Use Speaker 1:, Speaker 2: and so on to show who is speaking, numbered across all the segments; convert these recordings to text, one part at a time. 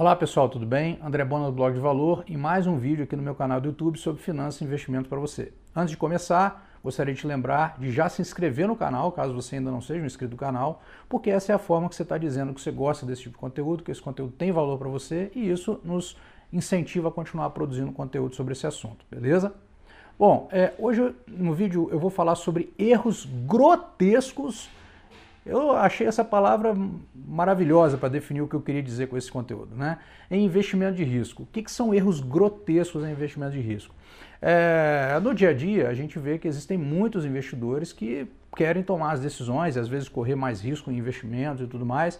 Speaker 1: Olá pessoal, tudo bem? André Bona do Blog de Valor e mais um vídeo aqui no meu canal do YouTube sobre finanças e investimento para você. Antes de começar, gostaria de te lembrar de já se inscrever no canal, caso você ainda não seja um inscrito do canal, porque essa é a forma que você está dizendo que você gosta desse tipo de conteúdo, que esse conteúdo tem valor para você e isso nos incentiva a continuar produzindo conteúdo sobre esse assunto, beleza? Bom, é, hoje no vídeo eu vou falar sobre erros grotescos eu achei essa palavra maravilhosa para definir o que eu queria dizer com esse conteúdo. Né? Em investimento de risco. O que, que são erros grotescos em investimento de risco? É, no dia a dia, a gente vê que existem muitos investidores que querem tomar as decisões, às vezes correr mais risco em investimentos e tudo mais,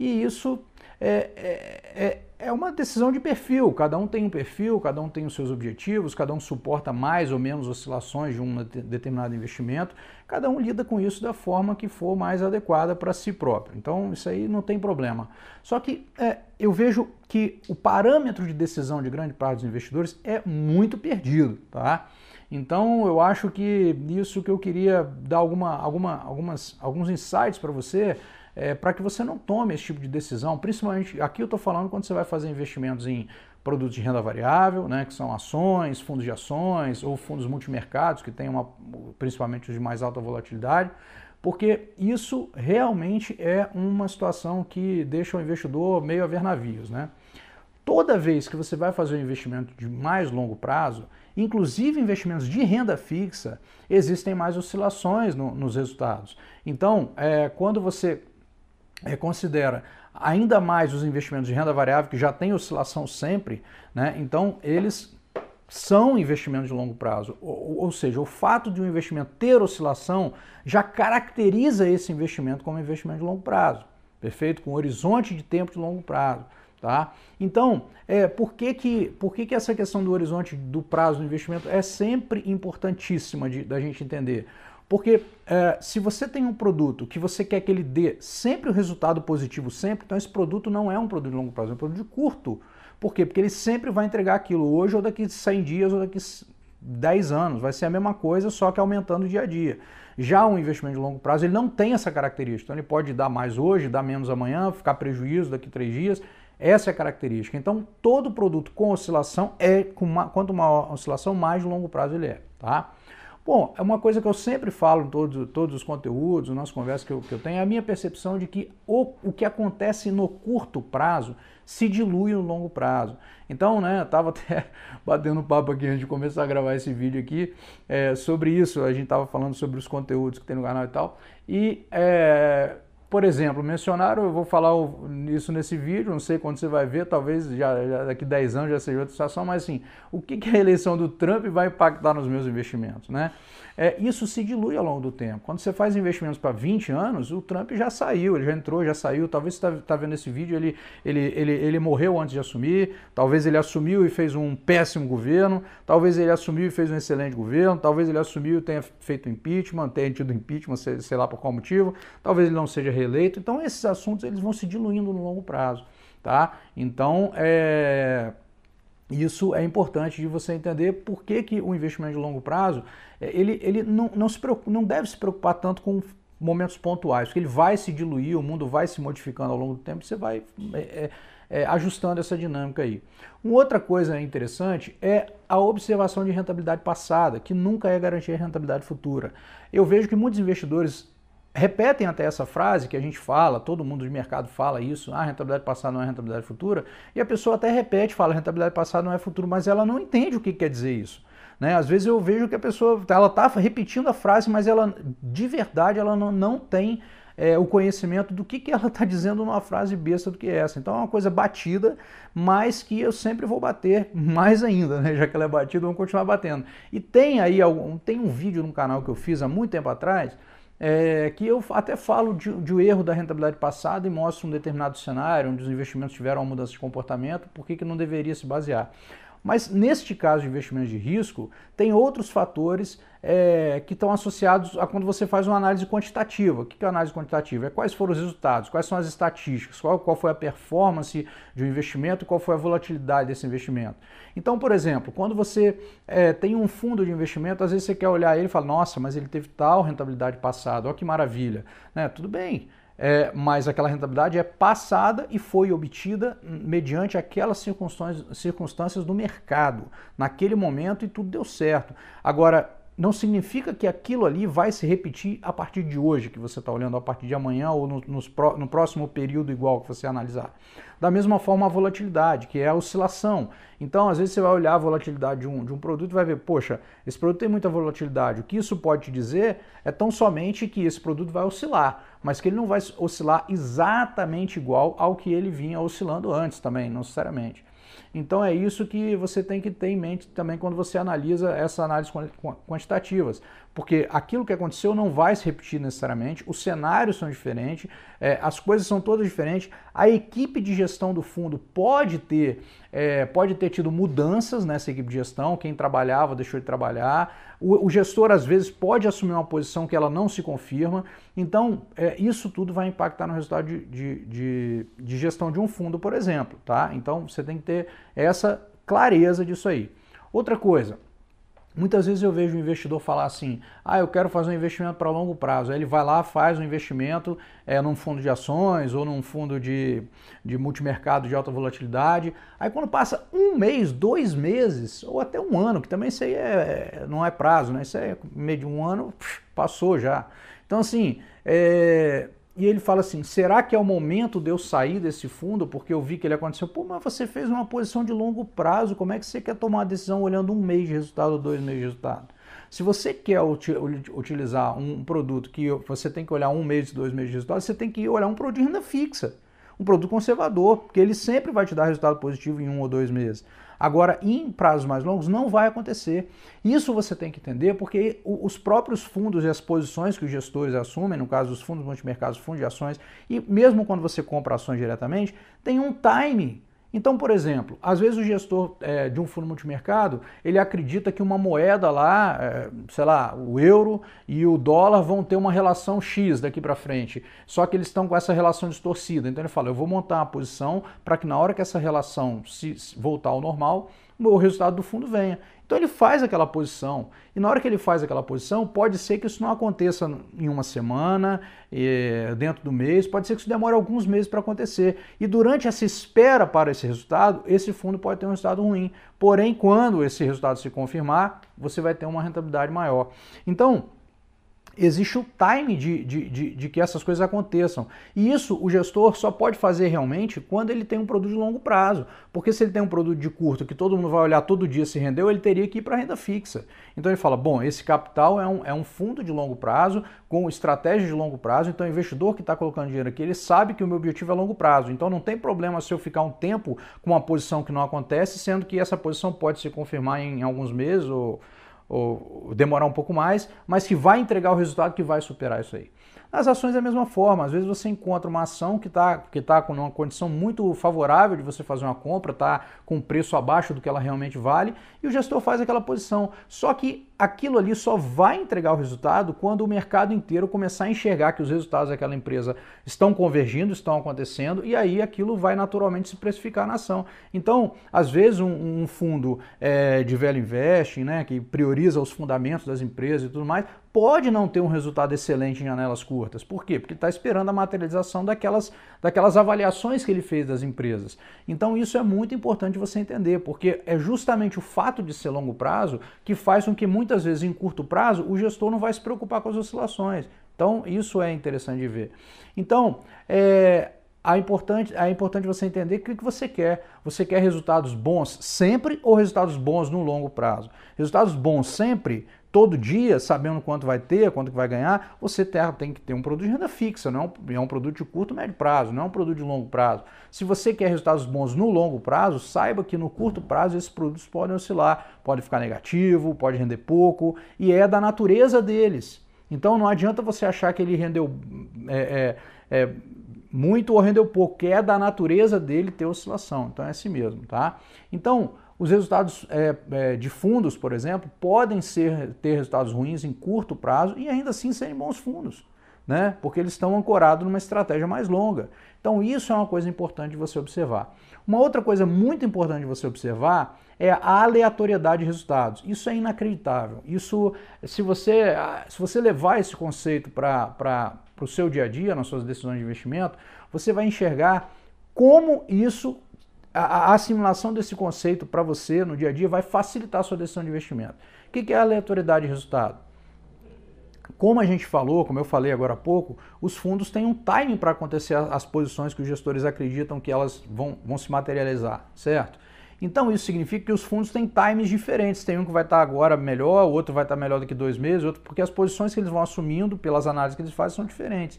Speaker 1: e isso é, é, é, é uma decisão de perfil. Cada um tem um perfil, cada um tem os seus objetivos, cada um suporta mais ou menos oscilações de um determinado investimento. Cada um lida com isso da forma que for mais adequada para si próprio. Então, isso aí não tem problema. Só que é, eu vejo que o parâmetro de decisão de grande parte dos investidores é muito perdido, tá? Então eu acho que isso que eu queria dar alguma, alguma, algumas, alguns insights para você é, para que você não tome esse tipo de decisão, principalmente aqui eu estou falando quando você vai fazer investimentos em produtos de renda variável, né, que são ações, fundos de ações ou fundos multimercados, que tem uma, principalmente os de mais alta volatilidade, porque isso realmente é uma situação que deixa o investidor meio a ver navios. Né? Toda vez que você vai fazer um investimento de mais longo prazo, inclusive investimentos de renda fixa, existem mais oscilações no, nos resultados. Então, é, quando você é, considera ainda mais os investimentos de renda variável, que já tem oscilação sempre, né? então eles são investimentos de longo prazo. Ou, ou, seja, o fato de um investimento ter oscilação já caracteriza esse investimento como investimento de longo prazo, perfeito? Com horizonte de tempo de longo prazo. Tá? Então, é, por, que, que, por que, que essa questão do horizonte do prazo do investimento é sempre importantíssima de, da gente entender? Porque é, se você tem um produto que você quer que ele dê sempre o resultado positivo, sempre, então esse produto não é um produto de longo prazo, é um produto de curto. Por quê? Porque ele sempre vai entregar aquilo hoje ou daqui 100 dias ou daqui 10 anos. Vai ser a mesma coisa, só que aumentando dia a dia. Já um investimento de longo prazo, ele não tem essa característica. Então ele pode dar mais hoje, dar menos amanhã, ficar prejuízo daqui 3 dias. Essa é a característica. Então todo produto com oscilação é, com uma, quanto maior a oscilação, mais longo prazo ele é, tá? Bom, é uma coisa que eu sempre falo em todos, todos os conteúdos, nas conversas que eu, que eu tenho, é a minha percepção de que o, o que acontece no curto prazo se dilui no longo prazo. Então, né, eu tava até batendo papo aqui antes de começar a gravar esse vídeo aqui é, sobre isso. A gente tava falando sobre os conteúdos que tem no canal e tal. E é, por exemplo, mencionaram, eu vou falar isso nesse vídeo, não sei quando você vai ver, talvez já, já daqui 10 anos já seja outra situação, mas assim, o que, que a eleição do Trump vai impactar nos meus investimentos, né? É, isso se dilui ao longo do tempo. Quando você faz investimentos para 20 anos, o Trump já saiu, ele já entrou, já saiu. Talvez você está tá vendo esse vídeo, ele, ele, ele, ele morreu antes de assumir, talvez ele assumiu e fez um péssimo governo, talvez ele assumiu e fez um excelente governo, talvez ele assumiu e tenha feito impeachment, tenha tido impeachment, sei, sei lá por qual motivo, talvez ele não seja reeleito. Então esses assuntos eles vão se diluindo no longo prazo, tá? Então é... Isso é importante de você entender por que, que o investimento de longo prazo é, ele, ele não, não, se preocupa, não deve se preocupar tanto com momentos pontuais, porque ele vai se diluir, o mundo vai se modificando ao longo do tempo, você vai é, é, é, ajustando essa dinâmica aí. Uma outra coisa interessante é a observação de rentabilidade passada, que nunca é garantia de rentabilidade futura. Eu vejo que muitos investidores repetem até essa frase que a gente fala, todo mundo de mercado fala isso, ah, rentabilidade passada não é rentabilidade futura, e a pessoa até repete, fala rentabilidade passada não é futuro, mas ela não entende o que quer dizer isso. Né? Às vezes eu vejo que a pessoa ela está repetindo a frase, mas ela de verdade ela não, não tem é, o conhecimento do que, que ela está dizendo numa frase besta do que essa. Então é uma coisa batida, mas que eu sempre vou bater mais ainda, né? já que ela é batida, vamos continuar batendo. E tem aí algum, tem um vídeo no canal que eu fiz há muito tempo atrás é, que eu até falo de, de um erro da rentabilidade passada e mostro um determinado cenário onde os investimentos tiveram uma mudança de comportamento, por que, que não deveria se basear. Mas neste caso de investimentos de risco, tem outros fatores é, que estão associados a quando você faz uma análise quantitativa. O que é análise quantitativa? É quais foram os resultados, quais são as estatísticas, qual, qual foi a performance de um investimento, qual foi a volatilidade desse investimento. Então, por exemplo, quando você é, tem um fundo de investimento, às vezes você quer olhar ele e fala, nossa, mas ele teve tal rentabilidade passada, olha que maravilha. Né? Tudo bem, é, mas aquela rentabilidade é passada e foi obtida mediante aquelas circunstâncias, circunstâncias do mercado, naquele momento e tudo deu certo. Agora, não significa que aquilo ali vai se repetir a partir de hoje, que você está olhando a partir de amanhã ou no, no próximo período igual que você analisar. Da mesma forma, a volatilidade, que é a oscilação. Então, às vezes, você vai olhar a volatilidade de um, de um produto e vai ver, poxa, esse produto tem muita volatilidade. O que isso pode te dizer é tão somente que esse produto vai oscilar mas que ele não vai oscilar exatamente igual ao que ele vinha oscilando antes também, não necessariamente. Então é isso que você tem que ter em mente também quando você analisa essas análises quantitativas porque aquilo que aconteceu não vai se repetir necessariamente, os cenários são diferentes, é, as coisas são todas diferentes, a equipe de gestão do fundo pode ter, é, pode ter tido mudanças nessa equipe de gestão, quem trabalhava deixou de trabalhar, o, o gestor às vezes pode assumir uma posição que ela não se confirma, então é, isso tudo vai impactar no resultado de, de, de, de gestão de um fundo, por exemplo, tá? Então você tem que ter essa clareza disso aí. Outra coisa, Muitas vezes eu vejo o um investidor falar assim: ah, eu quero fazer um investimento para longo prazo. Aí ele vai lá, faz um investimento é, num fundo de ações ou num fundo de, de multimercado de alta volatilidade. Aí quando passa um mês, dois meses ou até um ano, que também isso aí é, não é prazo, né? Isso aí é meio de um ano, passou já. Então, assim, é, e ele fala assim: será que é o momento de eu sair desse fundo? Porque eu vi que ele aconteceu. Pô, mas você fez uma posição de longo prazo, como é que você quer tomar uma decisão olhando um mês de resultado ou dois meses de resultado? Se você quer utilizar um produto que você tem que olhar um mês, dois meses de resultado, você tem que olhar um produto de renda fixa, um produto conservador, porque ele sempre vai te dar resultado positivo em um ou dois meses. Agora, em prazos mais longos, não vai acontecer. Isso você tem que entender, porque os próprios fundos e as posições que os gestores assumem, no caso dos fundos multimercados, fundos de ações, e mesmo quando você compra ações diretamente, tem um time então, por exemplo, às vezes o gestor é, de um fundo multimercado, ele acredita que uma moeda lá, é, sei lá, o euro e o dólar vão ter uma relação X daqui para frente, só que eles estão com essa relação distorcida. Então ele fala, eu vou montar uma posição para que na hora que essa relação se voltar ao normal, o resultado do fundo venha. Então ele faz aquela posição. E na hora que ele faz aquela posição, pode ser que isso não aconteça em uma semana, dentro do mês, pode ser que isso demore alguns meses para acontecer. E durante essa espera para esse resultado, esse fundo pode ter um resultado ruim. Porém, quando esse resultado se confirmar, você vai ter uma rentabilidade maior. Então, existe o time de, de, de, de, que essas coisas aconteçam. E isso o gestor só pode fazer realmente quando ele tem um produto de longo prazo. Porque se ele tem um produto de curto que todo mundo vai olhar todo dia se rendeu, ele teria que ir para renda fixa. Então ele fala: bom, esse capital é um, é um fundo de longo prazo, com estratégia de longo prazo. Então o investidor que está colocando dinheiro aqui, ele sabe que o meu objetivo é longo prazo. Então não tem problema se eu ficar um tempo com uma posição que não acontece, sendo que essa posição pode se confirmar em alguns meses ou ou demorar um pouco mais, mas que vai entregar o resultado que vai superar isso aí. As ações da é mesma forma, às vezes você encontra uma ação que está que tá com uma condição muito favorável de você fazer uma compra, está com um preço abaixo do que ela realmente vale, e o gestor faz aquela posição. Só que aquilo ali só vai entregar o resultado quando o mercado inteiro começar a enxergar que os resultados daquela empresa estão convergindo, estão acontecendo, e aí aquilo vai naturalmente se precificar na ação. Então, às vezes, um, um fundo é, de velho investing, né, que prioriza os fundamentos das empresas e tudo mais, pode não ter um resultado excelente em janelas curtas. Por quê? Porque está esperando a materialização daquelas, daquelas avaliações que ele fez das empresas. Então isso é muito importante você entender, porque é justamente o fato de ser longo prazo que faz com que muitas vezes em curto prazo o gestor não vai se preocupar com as oscilações. Então isso é interessante de ver. Então, é, é importante, é importante você entender o que, que você quer. Você quer resultados bons sempre ou resultados bons no longo prazo? Resultados bons sempre todo dia, sabendo quanto vai ter, quanto que vai ganhar, você tem que ter um produto de renda fixa, não é um, é um produto de curto, médio prazo, não é um produto de longo prazo. Se você quer resultados bons no longo prazo, saiba que no curto prazo esses produtos podem oscilar, pode ficar negativo, pode render pouco, e é da natureza deles. Então não adianta você achar que ele rendeu é, é, é, muito ou rendeu pouco, que é da natureza dele ter oscilação. Então é assim mesmo, tá? Então, os resultados é, é, de fundos, por exemplo, podem ser, ter resultados ruins em curto prazo e ainda assim serem bons fundos, né? porque eles estão ancorados numa estratégia mais longa. Então, isso é uma coisa importante de você observar. Uma outra coisa muito importante de você observar é a aleatoriedade de resultados. Isso é inacreditável. Isso, se você, se você levar esse conceito para o seu dia a dia, nas suas decisões de investimento, você vai enxergar como isso a, a assimilação desse conceito para você no dia a dia vai facilitar a sua decisão de investimento. O que, que é aleatoriedade de resultado? Como a gente falou, como eu falei agora há pouco, os fundos têm um timing para acontecer as posições que os gestores acreditam que elas vão, vão se materializar, certo? Então isso significa que os fundos têm times diferentes. Tem um que vai estar tá agora melhor, o outro vai estar tá melhor daqui dois meses, outro porque as posições que eles vão assumindo pelas análises que eles fazem são diferentes.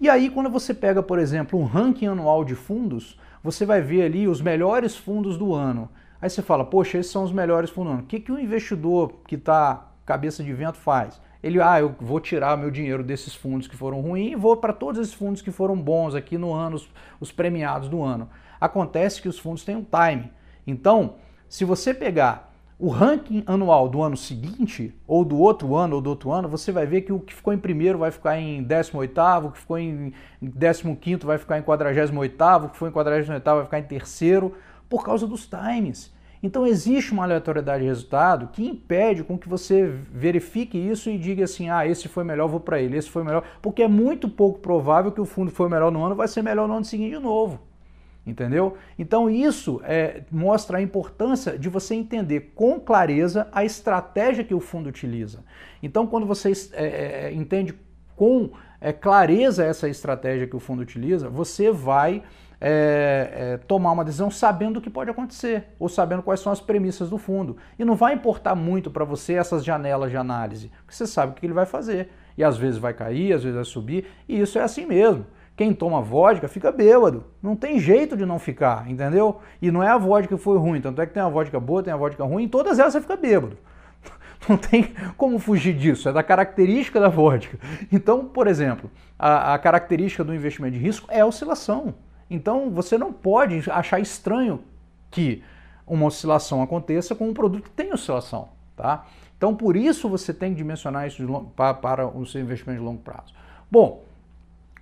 Speaker 1: E aí quando você pega, por exemplo, um ranking anual de fundos, você vai ver ali os melhores fundos do ano. Aí você fala, poxa, esses são os melhores fundos do ano. O que, que o investidor que está cabeça de vento faz? Ele, ah, eu vou tirar meu dinheiro desses fundos que foram ruins e vou para todos esses fundos que foram bons aqui no ano, os, os premiados do ano. Acontece que os fundos têm um time. Então, se você pegar o ranking anual do ano seguinte, ou do outro ano, ou do outro ano, você vai ver que o que ficou em primeiro vai ficar em 18 o que ficou em 15 vai ficar em 48 o que foi em 48 vai ficar em terceiro, por causa dos times. Então existe uma aleatoriedade de resultado que impede com que você verifique isso e diga assim, ah, esse foi melhor, vou para ele, esse foi melhor, porque é muito pouco provável que o fundo que foi melhor no ano vai ser melhor no ano seguinte de novo entendeu? Então isso é, mostra a importância de você entender com clareza a estratégia que o fundo utiliza. Então, quando você é, é, é, entende com é, clareza essa estratégia que o fundo utiliza, você vai é, é, tomar uma decisão sabendo o que pode acontecer ou sabendo quais são as premissas do fundo. E não vai importar muito para você essas janelas de análise, porque você sabe o que ele vai fazer. E às vezes vai cair, às vezes vai subir, e isso é assim mesmo. Quem toma vodka fica bêbado. Não tem jeito de não ficar, entendeu? E não é a vodka que foi ruim. Tanto é que tem a vodka boa, tem a vodka ruim, em todas elas você fica bêbado. Não tem como fugir disso, é da característica da vodka. Então, por exemplo, a, a característica do investimento de risco é a oscilação. Então, você não pode achar estranho que uma oscilação aconteça com um produto que tem oscilação, tá? Então, por isso você tem que dimensionar isso longo, para, para o seu investimento de longo prazo. Bom,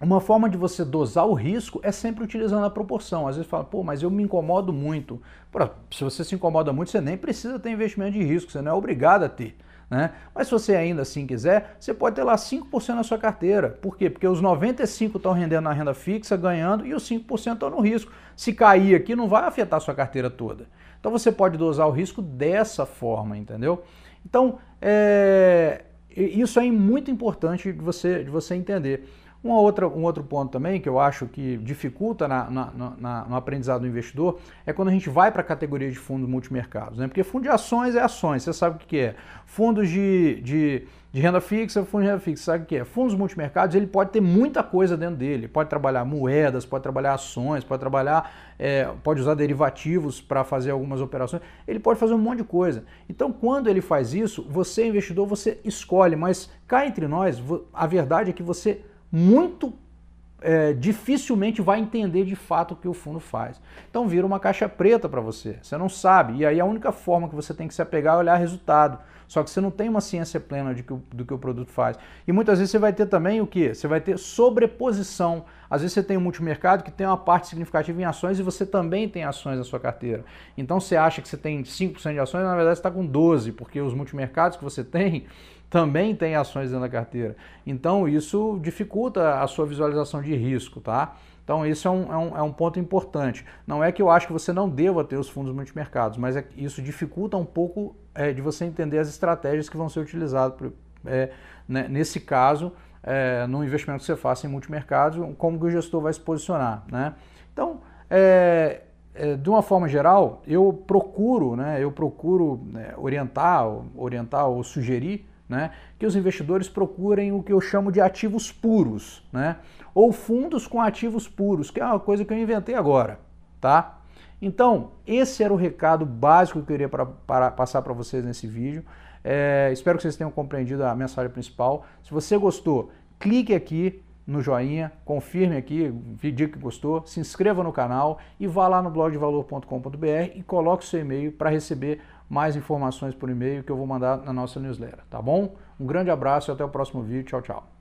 Speaker 1: uma forma de você dosar o risco é sempre utilizando a proporção. Às vezes fala, pô, mas eu me incomodo muito. Pô, se você se incomoda muito, você nem precisa ter investimento de risco, você não é obrigado a ter. Né? Mas se você ainda assim quiser, você pode ter lá 5% na sua carteira. Por quê? Porque os 95% estão rendendo na renda fixa, ganhando, e os 5% estão no risco. Se cair aqui, não vai afetar a sua carteira toda. Então você pode dosar o risco dessa forma, entendeu? Então, é... isso é muito importante de você, de você entender. Uma outra, um outro ponto também que eu acho que dificulta na, na, na, no aprendizado do investidor é quando a gente vai para a categoria de fundos multimercados, né? Porque fundo de ações é ações, você sabe o que é. Fundos de, de, de renda fixa, fundo de renda fixa, sabe o que é. Fundos multimercados, ele pode ter muita coisa dentro dele. Pode trabalhar moedas, pode trabalhar ações, pode trabalhar, é, pode usar derivativos para fazer algumas operações. Ele pode fazer um monte de coisa. Então, quando ele faz isso, você, investidor, você escolhe, mas cá entre nós, a verdade é que você muito é, dificilmente vai entender de fato o que o fundo faz. Então vira uma caixa preta para você, você não sabe. E aí a única forma que você tem que se apegar é olhar resultado. Só que você não tem uma ciência plena de que, do que o produto faz. E muitas vezes você vai ter também o que? Você vai ter sobreposição. Às vezes você tem um multimercado que tem uma parte significativa em ações e você também tem ações na sua carteira. Então você acha que você tem 5% de ações, na verdade você está com 12%, porque os multimercados que você tem também tem ações dentro da carteira. Então isso dificulta a sua visualização de risco, tá? Então isso é um, é um, é um ponto importante. Não é que eu acho que você não deva ter os fundos multimercados, mas é, isso dificulta um pouco é, de você entender as estratégias que vão ser utilizadas é, né, nesse caso, é, no investimento que você faça em multimercados como que o gestor vai se posicionar. Né? Então, é, é de uma forma geral, eu procuro, né, eu procuro né, orientar, orientar ou sugerir né? Que os investidores procurem o que eu chamo de ativos puros, né? Ou fundos com ativos puros, que é uma coisa que eu inventei agora, tá? Então, esse era o recado básico que eu queria pra, pra passar para vocês nesse vídeo. É, espero que vocês tenham compreendido a mensagem principal. Se você gostou, clique aqui no joinha, confirme aqui, diga que gostou, se inscreva no canal e vá lá no blog de valor.com.br e coloque seu e-mail para receber mais informações por e-mail que eu vou mandar na nossa newsletter, tá bom? Um grande abraço e até o próximo vídeo. Tchau, tchau.